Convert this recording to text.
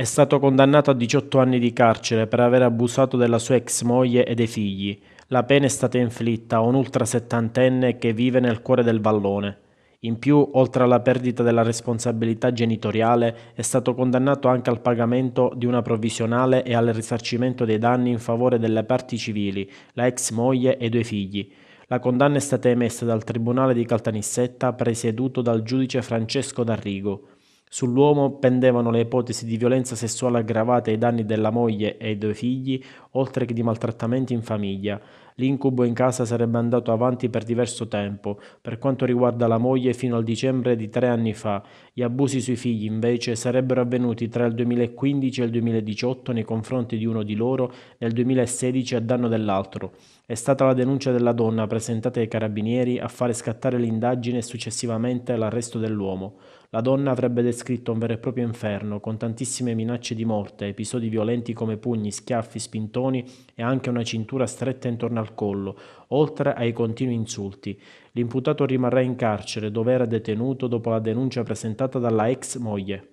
È stato condannato a 18 anni di carcere per aver abusato della sua ex moglie e dei figli. La pena è stata inflitta a un ultrasettantenne che vive nel cuore del vallone. In più, oltre alla perdita della responsabilità genitoriale, è stato condannato anche al pagamento di una provvisionale e al risarcimento dei danni in favore delle parti civili, la ex moglie e due figli. La condanna è stata emessa dal Tribunale di Caltanissetta presieduto dal giudice Francesco D'Arrigo. Sull'uomo pendevano le ipotesi di violenza sessuale aggravata ai danni della moglie e dei due figli, oltre che di maltrattamenti in famiglia. L'incubo in casa sarebbe andato avanti per diverso tempo, per quanto riguarda la moglie fino al dicembre di tre anni fa. Gli abusi sui figli invece sarebbero avvenuti tra il 2015 e il 2018 nei confronti di uno di loro e il 2016 a danno dell'altro. È stata la denuncia della donna presentata ai carabinieri a fare scattare l'indagine e successivamente l'arresto dell'uomo. La donna avrebbe descritto un vero e proprio inferno, con tantissime minacce di morte, episodi violenti come pugni, schiaffi, spintoni e anche una cintura stretta intorno al collo, oltre ai continui insulti. L'imputato rimarrà in carcere dove era detenuto dopo la denuncia presentata dalla ex moglie.